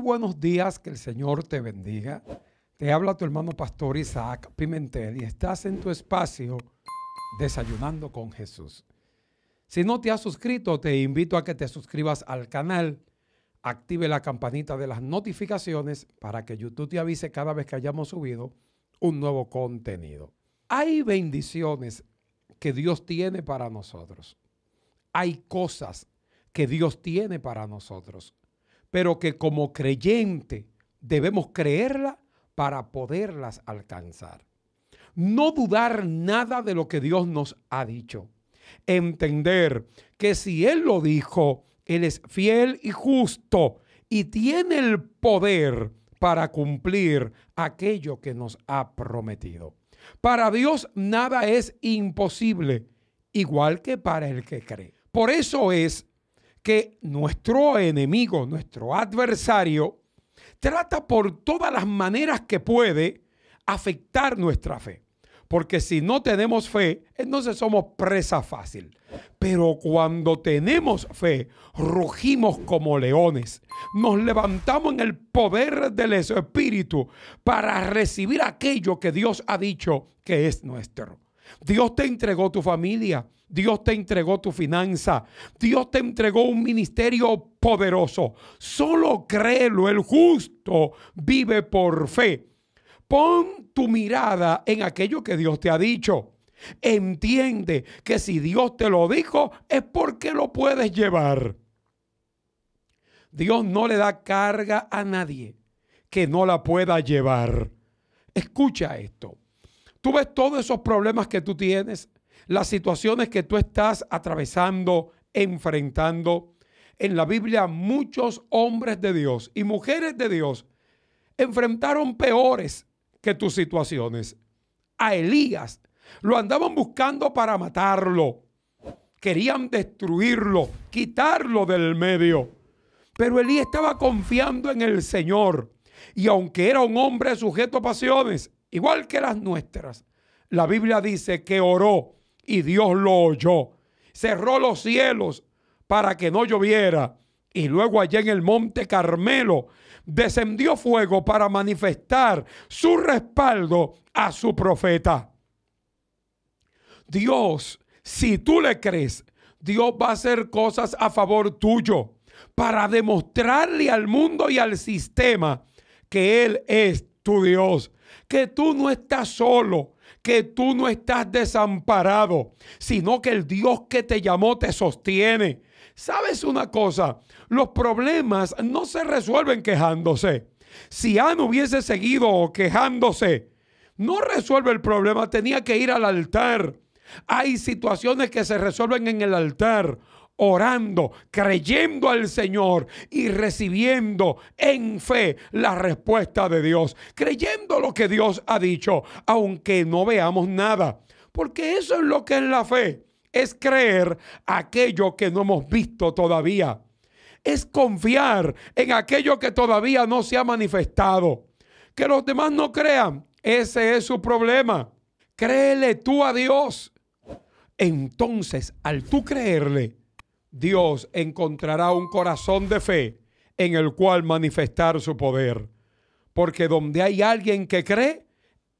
buenos días, que el Señor te bendiga. Te habla tu hermano pastor Isaac Pimentel y estás en tu espacio desayunando con Jesús. Si no te has suscrito, te invito a que te suscribas al canal, active la campanita de las notificaciones para que YouTube te avise cada vez que hayamos subido un nuevo contenido. Hay bendiciones que Dios tiene para nosotros. Hay cosas que Dios tiene para nosotros pero que como creyente debemos creerla para poderlas alcanzar. No dudar nada de lo que Dios nos ha dicho. Entender que si Él lo dijo, Él es fiel y justo y tiene el poder para cumplir aquello que nos ha prometido. Para Dios nada es imposible, igual que para el que cree. Por eso es que nuestro enemigo, nuestro adversario, trata por todas las maneras que puede afectar nuestra fe. Porque si no tenemos fe, entonces somos presa fácil. Pero cuando tenemos fe, rugimos como leones. Nos levantamos en el poder del Espíritu para recibir aquello que Dios ha dicho que es nuestro. Dios te entregó tu familia. Dios te entregó tu finanza. Dios te entregó un ministerio poderoso. Solo créelo, el justo vive por fe. Pon tu mirada en aquello que Dios te ha dicho. Entiende que si Dios te lo dijo es porque lo puedes llevar. Dios no le da carga a nadie que no la pueda llevar. Escucha esto. Tú ves todos esos problemas que tú tienes, las situaciones que tú estás atravesando, enfrentando. En la Biblia muchos hombres de Dios y mujeres de Dios enfrentaron peores que tus situaciones. A Elías lo andaban buscando para matarlo. Querían destruirlo, quitarlo del medio. Pero Elías estaba confiando en el Señor. Y aunque era un hombre sujeto a pasiones, igual que las nuestras, la Biblia dice que oró y Dios lo oyó. Cerró los cielos para que no lloviera. Y luego allá en el monte Carmelo descendió fuego para manifestar su respaldo a su profeta. Dios, si tú le crees, Dios va a hacer cosas a favor tuyo para demostrarle al mundo y al sistema que Él es tu Dios, que tú no estás solo, que tú no estás desamparado, sino que el Dios que te llamó te sostiene. ¿Sabes una cosa? Los problemas no se resuelven quejándose. Si Ana hubiese seguido quejándose, no resuelve el problema, tenía que ir al altar. Hay situaciones que se resuelven en el altar orando, creyendo al Señor y recibiendo en fe la respuesta de Dios, creyendo lo que Dios ha dicho, aunque no veamos nada. Porque eso es lo que es la fe, es creer aquello que no hemos visto todavía. Es confiar en aquello que todavía no se ha manifestado. Que los demás no crean, ese es su problema. Créele tú a Dios. Entonces, al tú creerle, Dios encontrará un corazón de fe en el cual manifestar su poder. Porque donde hay alguien que cree,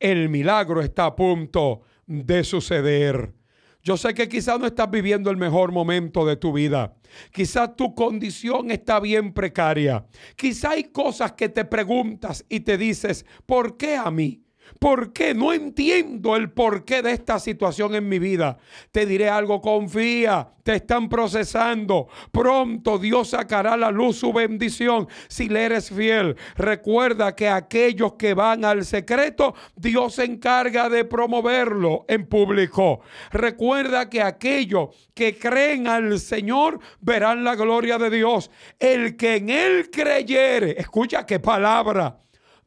el milagro está a punto de suceder. Yo sé que quizás no estás viviendo el mejor momento de tu vida. Quizás tu condición está bien precaria. Quizás hay cosas que te preguntas y te dices, ¿por qué a mí? ¿Por qué? No entiendo el porqué de esta situación en mi vida. Te diré algo, confía, te están procesando. Pronto Dios sacará a la luz su bendición si le eres fiel. Recuerda que aquellos que van al secreto, Dios se encarga de promoverlo en público. Recuerda que aquellos que creen al Señor verán la gloria de Dios. El que en él creyere, escucha qué palabra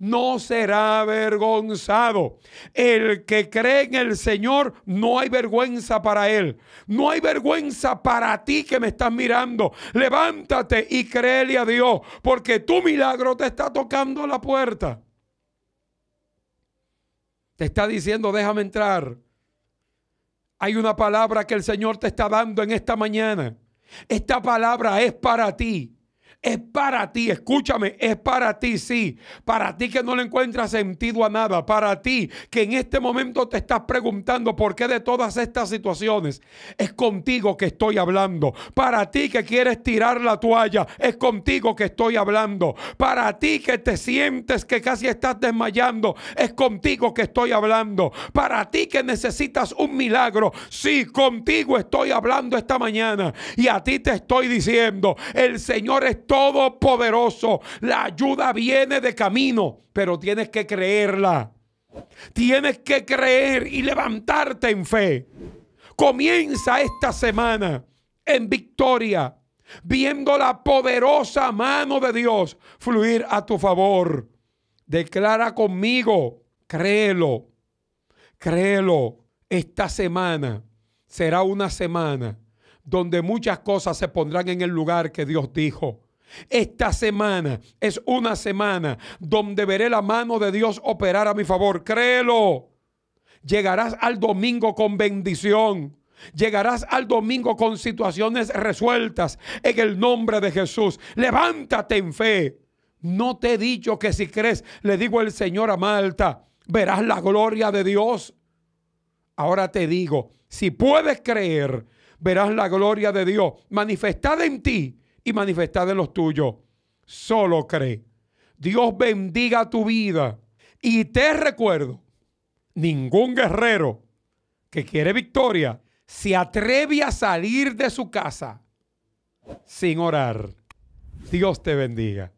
no será avergonzado. El que cree en el Señor, no hay vergüenza para él. No hay vergüenza para ti que me estás mirando. Levántate y créele a Dios, porque tu milagro te está tocando la puerta. Te está diciendo, déjame entrar. Hay una palabra que el Señor te está dando en esta mañana. Esta palabra es para ti. Es para ti, escúchame, es para ti, sí. Para ti que no le encuentras sentido a nada. Para ti que en este momento te estás preguntando por qué de todas estas situaciones es contigo que estoy hablando. Para ti que quieres tirar la toalla, es contigo que estoy hablando. Para ti que te sientes que casi estás desmayando, es contigo que estoy hablando. Para ti que necesitas un milagro, sí, contigo estoy hablando esta mañana. Y a ti te estoy diciendo, el Señor está todopoderoso. La ayuda viene de camino, pero tienes que creerla. Tienes que creer y levantarte en fe. Comienza esta semana en victoria, viendo la poderosa mano de Dios fluir a tu favor. Declara conmigo, créelo, créelo. Esta semana será una semana donde muchas cosas se pondrán en el lugar que Dios dijo. Esta semana es una semana donde veré la mano de Dios operar a mi favor. Créelo. Llegarás al domingo con bendición. Llegarás al domingo con situaciones resueltas en el nombre de Jesús. Levántate en fe. No te he dicho que si crees, le digo el Señor a Malta, verás la gloria de Dios. Ahora te digo, si puedes creer, verás la gloria de Dios manifestada en ti y manifestar en los tuyos. Solo cree. Dios bendiga tu vida. Y te recuerdo, ningún guerrero que quiere victoria se atreve a salir de su casa sin orar. Dios te bendiga.